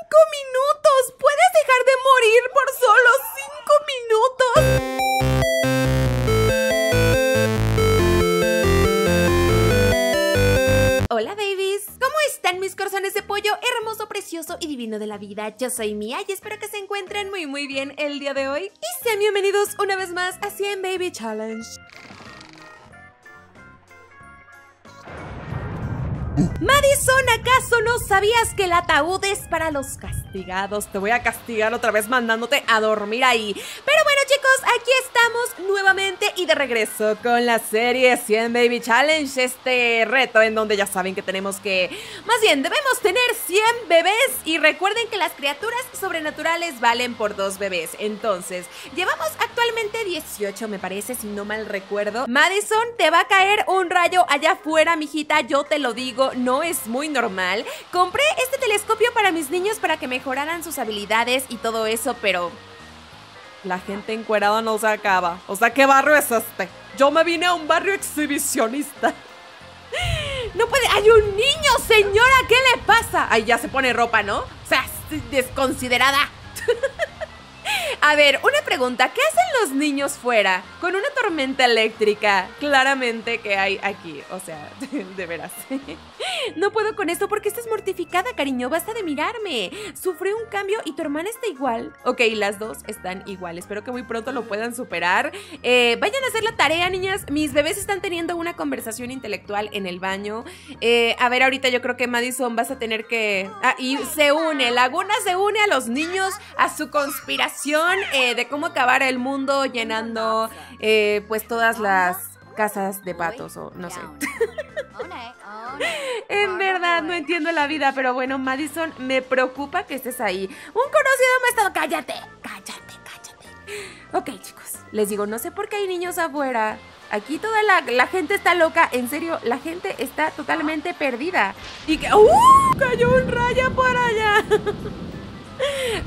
cinco minutos. ¿Puedes dejar de morir por solo cinco minutos? Hola, babies. ¿Cómo están mis corazones de pollo hermoso, precioso y divino de la vida? Yo soy Mia y espero que se encuentren muy muy bien el día de hoy. Y sean bienvenidos una vez más a 100 Baby Challenge. Uh, Madison, ¿acaso no sabías que el ataúd es para los castigados? Te voy a castigar otra vez mandándote a dormir ahí. Pero bueno chicos, aquí estamos nuevamente y de regreso con la serie 100 Baby Challenge, este reto en donde ya saben que tenemos que, más bien, debemos tener 100 bebés y recuerden que las criaturas sobrenaturales valen por dos bebés. Entonces, llevamos actualmente 18 me parece, si no mal recuerdo. Madison, te va a caer un rayo allá afuera, mijita, yo te lo digo, no no es muy normal. Compré este telescopio para mis niños para que mejoraran sus habilidades y todo eso, pero... La gente encuerada no se acaba. O sea, ¿qué barrio es este? Yo me vine a un barrio exhibicionista. No puede... ¡Hay un niño, señora! ¿Qué le pasa? Ahí ya se pone ropa, ¿no? O sea, desconsiderada. A ver, una pregunta. ¿Qué hacen los niños fuera con una tormenta eléctrica? Claramente que hay aquí. O sea, de veras. No puedo con esto porque estás mortificada, cariño. Basta de mirarme. Sufrí un cambio y tu hermana está igual. Ok, las dos están igual. Espero que muy pronto lo puedan superar. Eh, vayan a hacer la tarea, niñas. Mis bebés están teniendo una conversación intelectual en el baño. Eh, a ver, ahorita yo creo que Madison vas a tener que... Ah, y se une. Laguna se une a los niños a su conspiración eh, de cómo acabar el mundo llenando eh, pues todas las casas de patos o no sé. en verdad, no entiendo la vida, pero bueno, Madison, me preocupa que estés ahí. Un conocido me ha estado, cállate, cállate, cállate. Ok, chicos, les digo, no sé por qué hay niños afuera. Aquí toda la, gente está loca, en serio, la gente está totalmente perdida. Y que, ¡uh! Cayó un rayo por allá.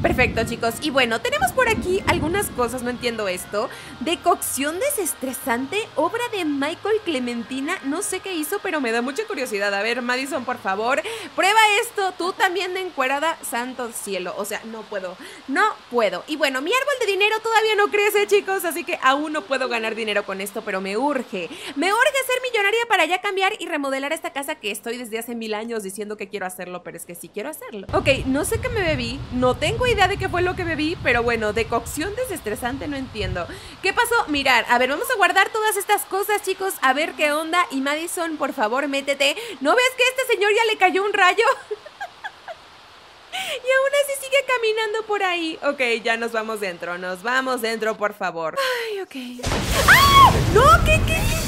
Perfecto, chicos. Y bueno, tenemos por aquí algunas cosas, no entiendo esto. de cocción desestresante, obra de Michael Clementina. No sé qué hizo, pero me da mucha curiosidad. A ver, Madison, por favor, prueba esto. Tú también de encuerada, santo cielo. O sea, no puedo, no puedo. Y bueno, mi árbol de dinero todavía no crece, chicos, así que aún no puedo ganar dinero con esto, pero me urge. Me urge ser millonaria para ya cambiar y remodelar esta casa que estoy desde hace mil años diciendo que quiero hacerlo, pero es que sí quiero hacerlo. Ok, no sé qué me bebí, no tengo idea de qué fue lo que bebí, pero bueno, decocción desestresante no entiendo. ¿Qué pasó? Mirar, a ver, vamos a guardar todas estas cosas, chicos, a ver qué onda. Y Madison, por favor, métete. ¿No ves que a este señor ya le cayó un rayo? Y aún así sigue caminando por ahí. Ok, ya nos vamos dentro. Nos vamos dentro, por favor. Ay, ok. ¡Ah! ¡No! ¿Qué, qué?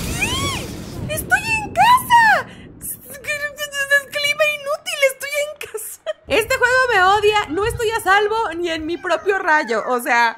Este juego me odia, no estoy a salvo ni en mi propio rayo, o sea...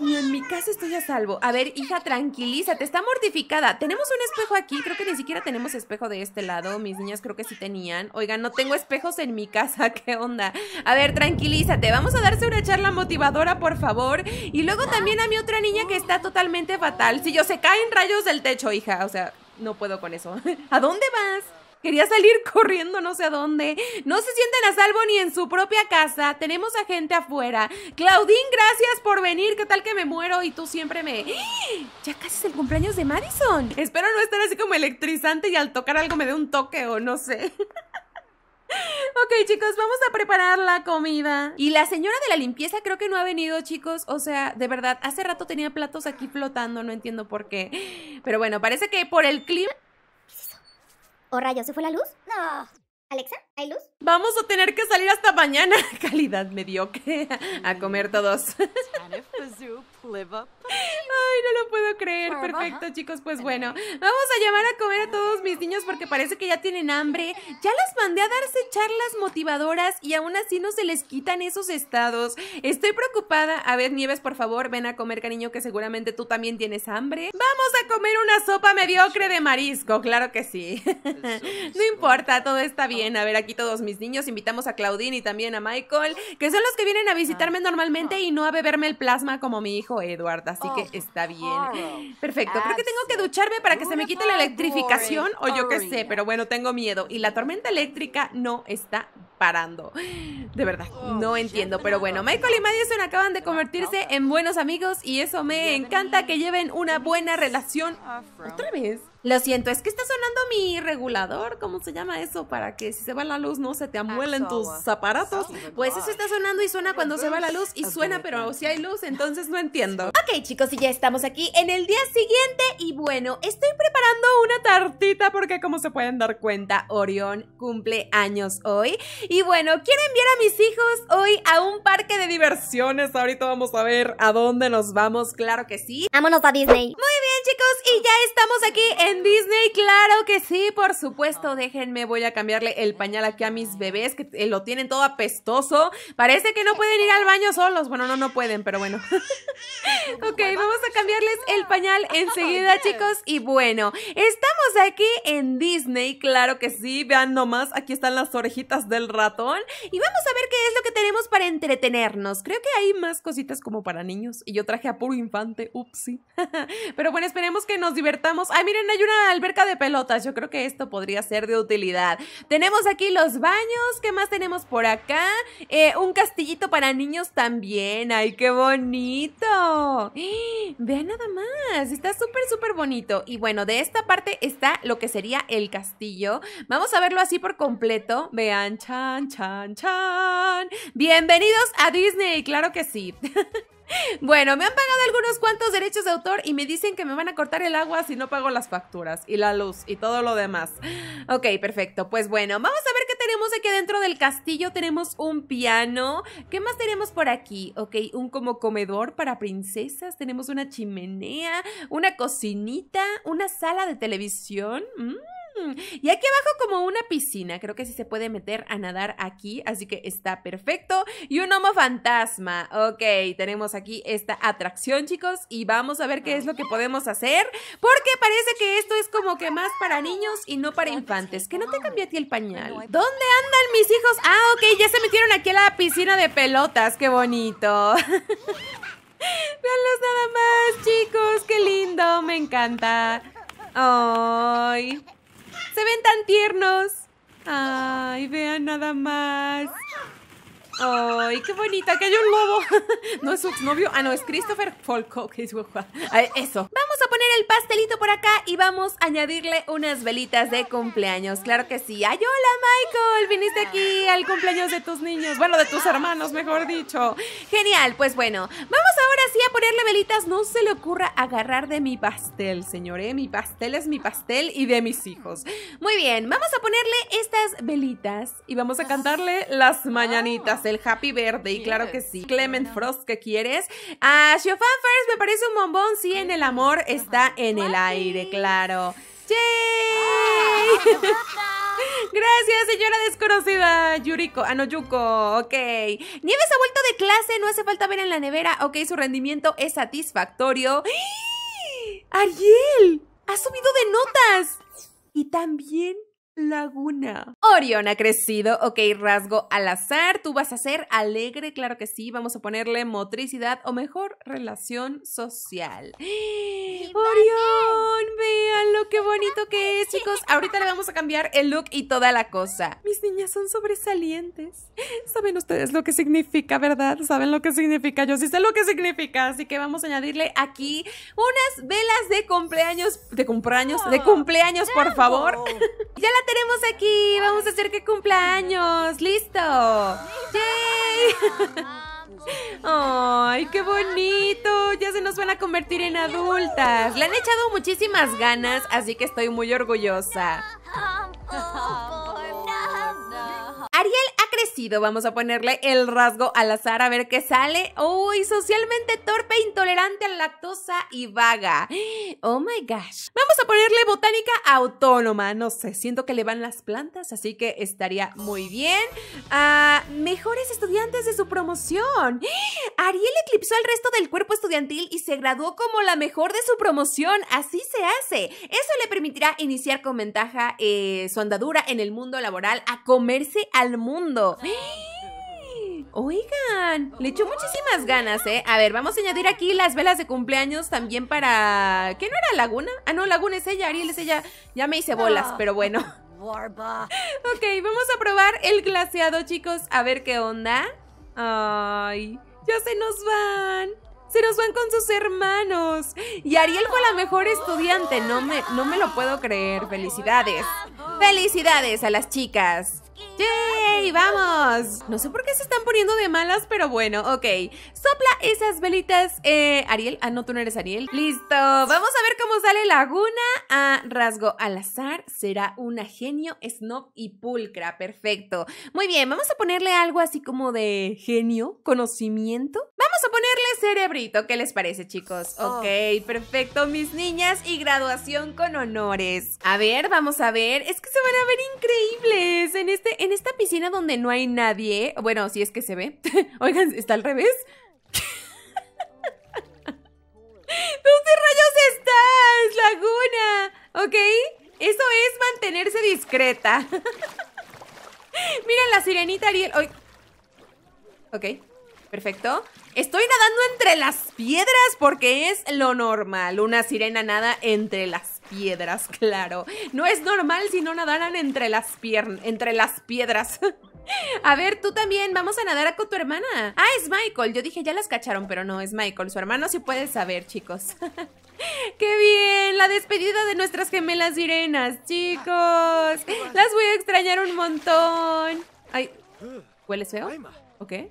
Ni en mi casa estoy a salvo. A ver, hija, tranquilízate, está mortificada. Tenemos un espejo aquí, creo que ni siquiera tenemos espejo de este lado. Mis niñas creo que sí tenían. Oigan, no tengo espejos en mi casa, ¿qué onda? A ver, tranquilízate, vamos a darse una charla motivadora, por favor. Y luego también a mi otra niña que está totalmente fatal. Si yo se caen rayos del techo, hija, o sea, no puedo con eso. ¿A dónde vas? Quería salir corriendo no sé a dónde. No se sienten a salvo ni en su propia casa. Tenemos a gente afuera. Claudín, gracias por venir. ¿Qué tal que me muero y tú siempre me... Ya casi es el cumpleaños de Madison. Espero no estar así como electrizante y al tocar algo me dé un toque o no sé. Ok, chicos, vamos a preparar la comida. Y la señora de la limpieza creo que no ha venido, chicos. O sea, de verdad, hace rato tenía platos aquí flotando, no entiendo por qué. Pero bueno, parece que por el clima ¿O rayos, se fue la luz? No. Alexa, ¿hay luz? Vamos a tener que salir hasta mañana. Calidad mediocre. A comer todos. Ay, no lo puedo creer. Perfecto, chicos. Pues bueno, vamos a llamar a comer a todos mis niños porque parece que ya tienen hambre. Ya les mandé a darse charlas motivadoras y aún así no se les quitan esos estados. Estoy preocupada. A ver, Nieves, por favor, ven a comer, cariño, que seguramente tú también tienes hambre. Vamos a comer una sopa mediocre de marisco. Claro que sí. No importa, todo está bien. A ver, aquí todos mis niños. Invitamos a Claudine y también a Michael, que son los que vienen a visitarme ah, normalmente ah. y no a beberme el plasma como mi hijo Edward así que está bien. Oh. Perfecto. Creo que tengo que ducharme para que se me quite la electrificación o yo qué oh, sé, pero bueno, tengo miedo. Y la tormenta eléctrica no está parando. De verdad, oh, no entiendo. Pero bueno, Michael y Madison acaban de convertirse en buenos amigos y eso me encanta que lleven una buena relación. Ah, otra vez. Lo siento, es que está sonando mi regulador, ¿cómo se llama eso? Para que si se va la luz no se te amuelen tus aparatos. Pues eso está sonando y suena cuando se va la luz y suena, pero si hay luz, entonces no entiendo. Ok, chicos, y ya estamos aquí en el día siguiente y bueno, estoy preparando una tartita porque como se pueden dar cuenta, Orión cumple años hoy. Y bueno, quiero enviar a mis hijos hoy a un parque de diversiones. Ahorita vamos a ver a dónde nos vamos, claro que sí. Vámonos a Disney. Muy bien, chicos, y ya estamos aquí en Disney, claro que sí, por supuesto. Déjenme, voy a cambiarle el pañal aquí a mis bebés, que eh, lo tienen todo apestoso. Parece que no pueden ir al baño solos. Bueno, no, no pueden, pero bueno. ok, vamos a cambiarles el pañal enseguida, chicos. Y bueno, estamos aquí en Disney, claro que sí. Vean nomás, aquí están las orejitas del ratón. Y vamos a ver qué es lo que tenemos para entretenernos. Creo que hay más cositas como para niños. Y yo traje a puro infante, upsí pero bueno, esperemos que nos divertamos. Ay, miren, hay una alberca de pelotas. Yo creo que esto podría ser de utilidad. Tenemos aquí los baños. ¿Qué más tenemos por acá? Eh, un castillito para niños también. ¡Ay, qué bonito! ¡Eh! Vean nada más. Está súper, súper bonito. Y bueno, de esta parte está lo que sería el castillo. Vamos a verlo así por completo. Vean, chan, chan, chan. Bienvenidos a Disney. Claro que sí. Bueno, me han pagado algunos cuantos derechos de autor y me dicen que me van a cortar el agua si no pago las facturas y la luz y todo lo demás. Ok, perfecto. Pues bueno, vamos a ver qué tenemos aquí dentro del castillo. Tenemos un piano. ¿Qué más tenemos por aquí? Ok, un como comedor para princesas. Tenemos una chimenea, una cocinita, una sala de televisión. Mmm Mm, y aquí abajo como una piscina, creo que sí se puede meter a nadar aquí, así que está perfecto. Y un homo fantasma, ok, tenemos aquí esta atracción, chicos, y vamos a ver qué es lo que podemos hacer, porque parece que esto es como que más para niños y no para infantes. Que no te cambié a ti el pañal. ¿Dónde andan mis hijos? Ah, ok, ya se metieron aquí a la piscina de pelotas, qué bonito. Veanlos nada más, chicos, qué lindo, me encanta. Ay se ven tan tiernos. Ay, vean nada más. ¡Ay, qué bonita! ¡Que hay un lobo! No es su exnovio. Ah, no, es Christopher Folco, que Eso. Vamos a poner el pastelito por acá y vamos a añadirle unas velitas de cumpleaños. Claro que sí. ¡Ay, hola, Michael! Viniste aquí al cumpleaños de tus niños. Bueno, de tus hermanos, mejor dicho. Genial, pues bueno. Vamos ahora sí a ponerle velitas. No se le ocurra agarrar de mi pastel, señoré. ¿eh? Mi pastel es mi pastel y de mis hijos. Muy bien, vamos a ponerle estas velitas y vamos a cantarle las mañanitas el Happy Verde, y claro que sí. Clement Frost, ¿qué quieres? A ah, Shofar First me parece un bombón, sí, en el amor está en el aire, claro. ¡Yay! Ah, Gracias, señora desconocida Yuriko. Ah, Ok. Nieves ha vuelto de clase, no hace falta ver en la nevera. Ok, su rendimiento es satisfactorio. ¡Ariel! ¡Ha subido de notas! Y también Laguna. Orión ha crecido, ok, rasgo al azar, tú vas a ser alegre, claro que sí, vamos a ponerle motricidad o mejor relación social. Orión, vean lo que bonito que es, chicos. Ahorita le vamos a cambiar el look y toda la cosa. Mis niñas son sobresalientes. Saben ustedes lo que significa, ¿verdad? Saben lo que significa, yo sí sé lo que significa, así que vamos a añadirle aquí unas velas de cumpleaños, de cumpleaños, de ah. cumpleaños, por favor. ya la tenemos aquí! ¡Vamos a hacer que cumpla años, ¡Listo! ¡Yay! ¡Ay, qué bonito! Ya se nos van a convertir en adultas. Le han echado muchísimas ganas, así que estoy muy orgullosa. vamos a ponerle el rasgo al azar a ver qué sale. Uy, socialmente torpe, intolerante a lactosa y vaga. Oh my gosh. Vamos a ponerle botánica autónoma, no sé, siento que le van las plantas, así que estaría muy bien. Ah, mejores estudiantes de su promoción. Ariel eclipsó al resto del cuerpo estudiantil y se graduó como la mejor de su promoción, así se hace. Eso le permitirá iniciar con ventaja eh, su andadura en el mundo laboral a comerse al mundo. Oigan, le echó muchísimas ganas, ¿eh? A ver, vamos a añadir aquí las velas de cumpleaños también para... ¿Qué no era Laguna? Ah, no, Laguna es ella, Ariel es ella. Ya me hice bolas, pero bueno. Ok, vamos a probar el glaseado, chicos. A ver qué onda. Ay, ya se nos van. Se nos van con sus hermanos. Y Ariel fue la mejor estudiante. No me, no me lo puedo creer. Felicidades. Felicidades a las chicas. ¡Yay! ¡Vamos! No sé por qué se están poniendo de malas, pero bueno, ok. Sopla esas velitas, eh, Ariel. Ah, no, tú no eres Ariel. Listo. Vamos a ver cómo sale Laguna. A rasgo al azar. Será una genio, snob y pulcra. Perfecto. Muy bien, vamos a ponerle algo así como de genio, conocimiento. Vamos a ponerle cerebrito. ¿Qué les parece, chicos? Oh. Ok, perfecto, mis niñas. Y graduación con honores. A ver, vamos a ver. Es que se van a ver increíbles en este en esta piscina donde no hay nadie, bueno, si es que se ve, oigan, está al revés. ¿Dónde rayos estás, Laguna? ¿Ok? Eso es mantenerse discreta. Miren la sirenita Ariel. Ok, perfecto. Estoy nadando entre las piedras porque es lo normal. Una sirena nada entre las piedras, claro. No es normal si no nadaran entre las piernas, entre las piedras. A ver, tú también, vamos a nadar con tu hermana. Ah, es Michael. Yo dije, ya las cacharon, pero no, es Michael. Su hermano sí puede saber, chicos. ¡Qué bien! La despedida de nuestras gemelas sirenas, chicos. Las voy a extrañar un montón. Ay, ¿hueles feo? ¿O ¿Qué?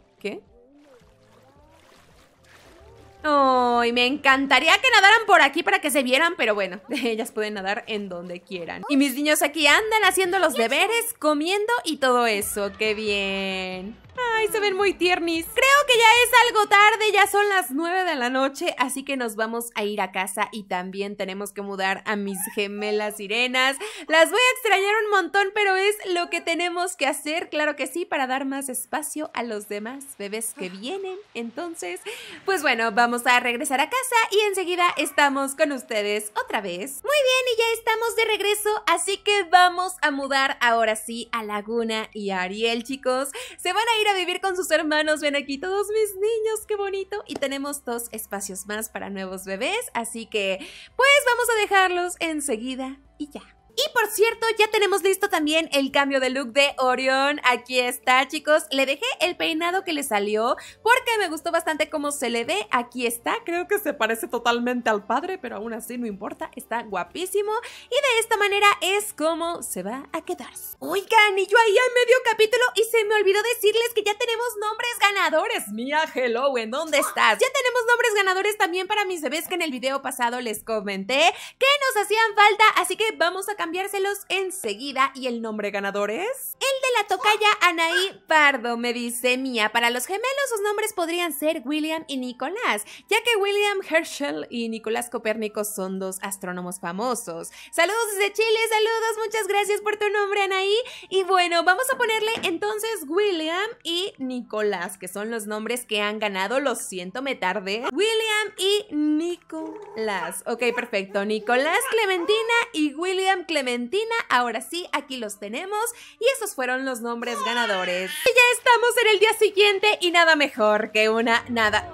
Ay, me encantaría que nadaran por aquí para que se vieran, pero bueno, ellas pueden nadar en donde quieran. Y mis niños aquí andan haciendo los deberes, comiendo y todo eso. ¡Qué bien! Ay, se ven muy tiernis. Creo que ya es algo tarde, ya son las nueve de la noche, así que nos vamos a ir a casa y también tenemos que mudar a mis gemelas sirenas. Las voy a extrañar un montón, pero es lo que tenemos que hacer, claro que sí, para dar más espacio a los demás bebés que vienen. Entonces, pues bueno, vamos a regresar a casa y enseguida estamos con ustedes otra vez. Muy bien, y ya estamos de regreso, así que vamos a mudar ahora sí a Laguna y Ariel, chicos. Se van a ir a vivir con sus hermanos, ven aquí todos mis niños, qué bonito. Y tenemos dos espacios más para nuevos bebés, así que pues vamos a dejarlos enseguida y ya. Y cierto, ya tenemos listo también el cambio de look de Orión. Aquí está, chicos. Le dejé el peinado que le salió porque me gustó bastante cómo se le ve. Aquí está. Creo que se parece totalmente al padre, pero aún así no importa. Está guapísimo. Y de esta manera es como se va a quedar, Oigan, y yo ahí a medio capítulo y se me olvidó decirles que ya tenemos nombres ganadores. Mía, hello, ¿en dónde estás? Ya tenemos nombres ganadores también para mis bebés que en el video pasado les comenté que nos hacían falta. Así que vamos a cambiarse enseguida y el nombre ganador es... El de la tocaya Anaí Pardo, me dice Mía. Para los gemelos sus nombres podrían ser William y Nicolás, ya que William Herschel y Nicolás Copérnico son dos astrónomos famosos. Saludos desde Chile, saludos, muchas gracias por tu nombre Anaí. Y bueno, vamos a ponerle entonces William y Nicolás, que son los nombres que han ganado, lo siento, me tarde William y Nicolás. Ok, perfecto. Nicolás Clementina y William Clementina. Ahora sí, aquí los tenemos y esos fueron los nombres ganadores. Y ya estamos en el día siguiente y nada mejor que una nada...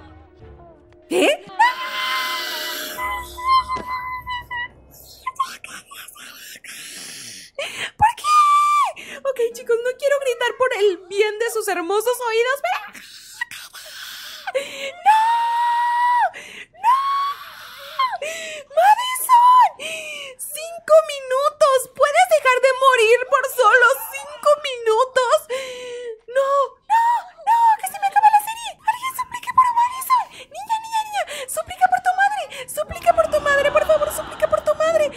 ¿Qué? ¿Por qué? Ok, chicos, no quiero gritar por el bien de sus hermosos oídos, ¡No! ¡No! ¡Madison! cinco minutos. ¿Puedes dejar de morir por solo cinco minutos? No, no, no, que se me acaba la serie. Alguien suplique por Madison. Niña, niña, niña, suplica por tu madre. Suplica por tu madre, por favor, suplica por tu madre.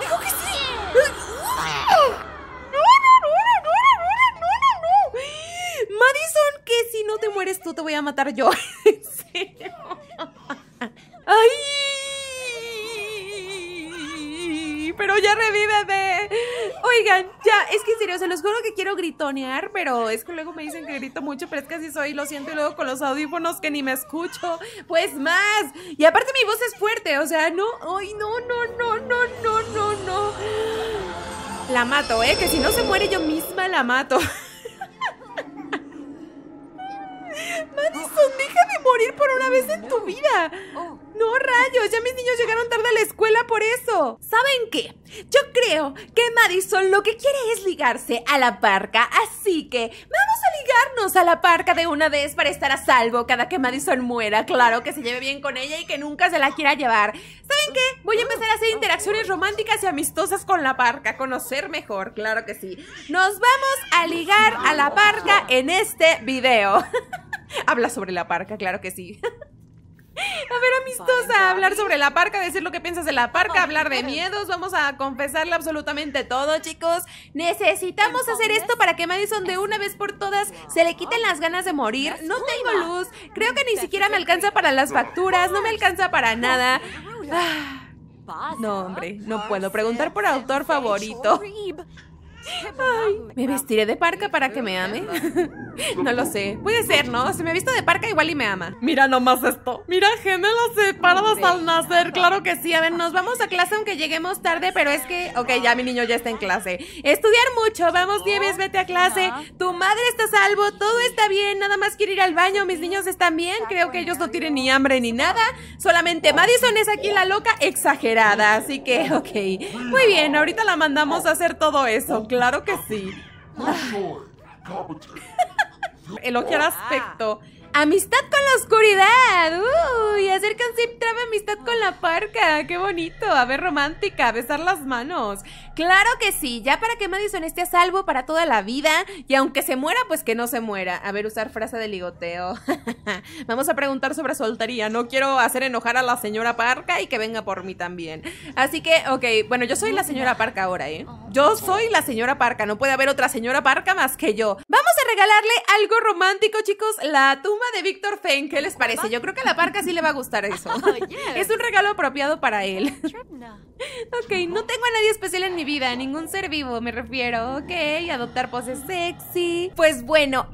Dijo que sí. No, no, no, no, no, no, no, no. Madison, que si no te mueres tú te voy a matar yo. pero ya revíveme. Oigan, ya, es que en serio, se los juro que quiero gritonear, pero es que luego me dicen que grito mucho, pero es que así soy, lo siento, y luego con los audífonos que ni me escucho, pues más. Y aparte mi voz es fuerte, o sea, no, ay, no, no, no, no, no, no, no. La mato, ¿eh? Que si no se muere yo misma la mato. vez en tu vida. Oh. No rayos, ya mis niños llegaron tarde a la escuela por eso. ¿Saben qué? Yo creo que Madison lo que quiere es ligarse a la parca, así que vamos a ligarnos a la parca de una vez para estar a salvo cada que Madison muera. Claro que se lleve bien con ella y que nunca se la quiera llevar. ¿Saben qué? Voy a ah, empezar a hacer ah, interacciones ah. románticas y amistosas con la parca, conocer mejor, claro que sí. Nos vamos a ligar a la parca en este video. Habla sobre la parca, claro que sí. A ver, amistosa, hablar sobre la parca, decir lo que piensas de la parca, hablar de miedos, vamos a confesarle absolutamente todo, chicos. Necesitamos hacer esto para que Madison de una vez por todas se le quiten las ganas de morir. No tengo luz, creo que ni siquiera me alcanza para las facturas, no me alcanza para nada. Ah. no, hombre, no puedo preguntar por autor favorito. me vestiré de parca para que me ame. No lo sé. Puede ser, ¿no? Se me ha visto de parca igual y me ama. Mira nomás esto. Mira, gemelas separadas al nacer. Claro que sí. A ver, nos vamos a clase aunque lleguemos tarde, pero es que... Ok, ya mi niño ya está en clase. Estudiar mucho. Vamos, Nieves, vete a clase. Tu madre está salvo. Todo está bien. Nada más quiere ir al baño. Mis niños están bien. Creo que ellos no tienen ni hambre ni nada. Solamente Madison es aquí la loca exagerada. Así que, ok. Muy bien, ahorita la mandamos a hacer todo eso. Claro que sí. El el ah. aspecto Amistad con la oscuridad. Uy, hacer zip trama amistad con la parca. Qué bonito. A ver, romántica, besar las manos. Claro que sí. Ya para que Madison esté a salvo para toda la vida. Y aunque se muera, pues que no se muera. A ver, usar frase de ligoteo. Vamos a preguntar sobre soltería. No quiero hacer enojar a la señora parca y que venga por mí también. Así que, ok. Bueno, yo soy la señora parca ahora, ¿eh? Yo soy la señora parca. No puede haber otra señora parca más que yo. Vamos a regalarle algo romántico, chicos. La tumba de Víctor Fein, ¿qué les parece? Yo creo que a la parca sí le va a gustar eso. Oh, es un regalo apropiado para él. ok, no tengo a nadie especial en mi vida, ningún ser vivo me refiero, ok, adoptar poses sexy. Pues bueno,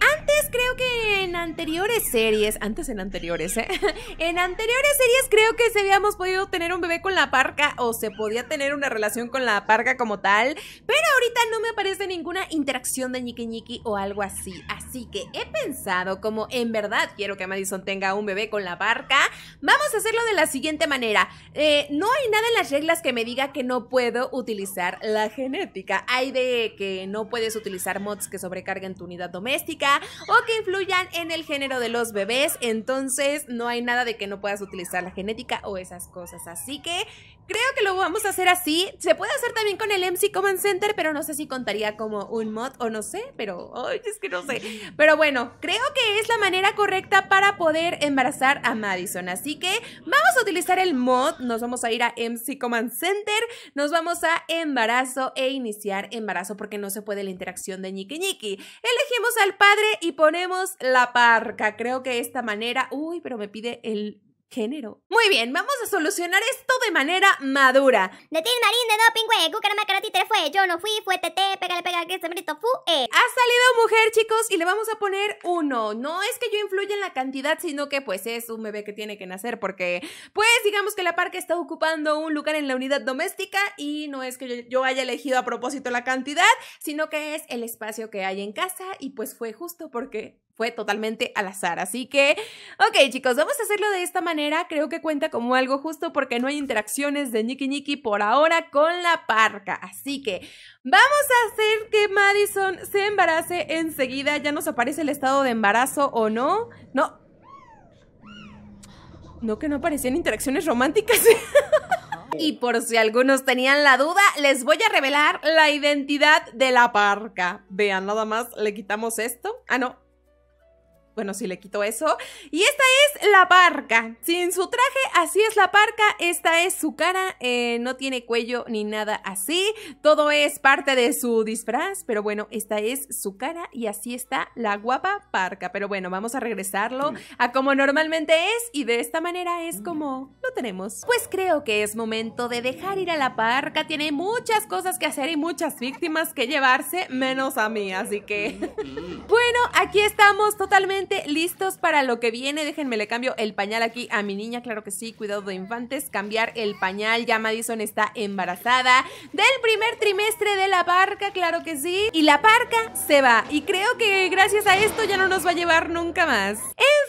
creo que en anteriores series, antes en anteriores, ¿eh? En anteriores series creo que se habíamos podido tener un bebé con la parca o se podía tener una relación con la parca como tal, pero ahorita no me aparece ninguna interacción de Niki Niki o algo así. Así que he pensado, como en verdad quiero que Madison tenga un bebé con la parca, vamos a hacerlo de la siguiente manera. Eh, no hay nada en las reglas que me diga que no puedo utilizar la genética. Hay de que no puedes utilizar mods que sobrecarguen tu unidad doméstica que influyan en el género de los bebés. Entonces no hay nada de que no puedas utilizar la genética o esas cosas. Así que Creo que lo vamos a hacer así. Se puede hacer también con el MC Command Center, pero no sé si contaría como un mod o no sé, pero ay, es que no sé. Pero bueno, creo que es la manera correcta para poder embarazar a Madison. Así que vamos a utilizar el mod, nos vamos a ir a MC Command Center, nos vamos a embarazo e iniciar embarazo porque no se puede la interacción de Niki Niki. Elegimos al padre y ponemos la parca. Creo que de esta manera... Uy, pero me pide el género. Muy bien, vamos a solucionar esto de manera madura. De de fue, yo no fui, fue tete, pégale, que este eh. Ha salido mujer, chicos, y le vamos a poner uno. No es que yo influya en la cantidad, sino que pues es un bebé que tiene que nacer porque, pues digamos que la parque está ocupando un lugar en la unidad doméstica y no es que yo haya elegido a propósito la cantidad, sino que es el espacio que hay en casa y pues fue justo porque fue totalmente al azar. Así que, ok chicos, vamos a hacerlo de esta manera. Creo que cuenta como algo justo porque no hay interacciones de Nicky Nicky por ahora con la parca. Así que vamos a hacer que Madison se embarace enseguida. Ya nos aparece el estado de embarazo o no. No. No que no aparecían interacciones románticas. Y por si algunos tenían la duda, les voy a revelar la identidad de la parca. Vean, nada más le quitamos esto. Ah, no, bueno, si le quito eso. Y esta es la parca. Sin su traje, así es la parca. Esta es su cara. Eh, no tiene cuello ni nada así. Todo es parte de su disfraz. Pero bueno, esta es su cara y así está la guapa parca. Pero bueno, vamos a regresarlo a como normalmente es. Y de esta manera es como lo tenemos. Pues creo que es momento de dejar ir a la parca. Tiene muchas cosas que hacer y muchas víctimas que llevarse, menos a mí. Así que... Mm, mm. bueno, aquí estamos totalmente listos para lo que viene. Déjenme le cambio el pañal aquí a mi niña, claro que sí, cuidado de infantes, cambiar el pañal. Ya Madison está embarazada del primer trimestre de la parca, claro que sí. Y la parca se va. Y creo que gracias a esto ya no nos va a llevar nunca más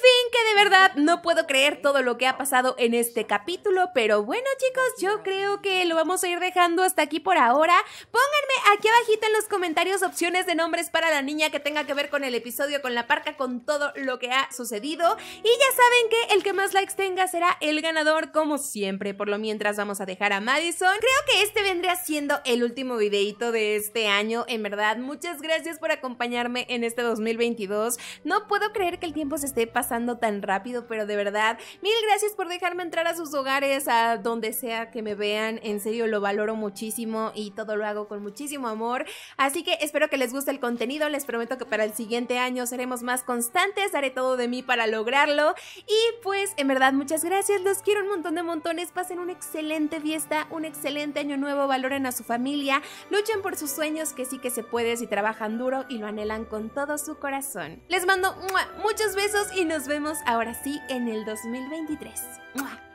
fin, que de verdad no puedo creer todo lo que ha pasado en este capítulo, pero bueno chicos, yo creo que lo vamos a ir dejando hasta aquí por ahora. Pónganme aquí abajito en los comentarios opciones de nombres para la niña que tenga que ver con el episodio, con la parca, con todo lo que ha sucedido. Y ya saben que el que más likes tenga será el ganador, como siempre. Por lo mientras vamos a dejar a Madison. Creo que este vendría siendo el último videito de este año, en verdad. Muchas gracias por acompañarme en este 2022. No puedo creer que el tiempo se esté pasando tan rápido, pero de verdad, mil gracias por dejarme entrar a sus hogares, a donde sea que me vean. En serio, lo valoro muchísimo y todo lo hago con muchísimo amor. Así que espero que les guste el contenido. Les prometo que para el siguiente año seremos más constantes. Haré todo de mí para lograrlo. Y pues, en verdad, muchas gracias. Los quiero un montón de montones. Pasen una excelente fiesta, un excelente año nuevo. Valoren a su familia. Luchen por sus sueños, que sí que se puede si trabajan duro y lo anhelan con todo su corazón. Les mando muchos besos y nos nos vemos ahora sí en el 2023.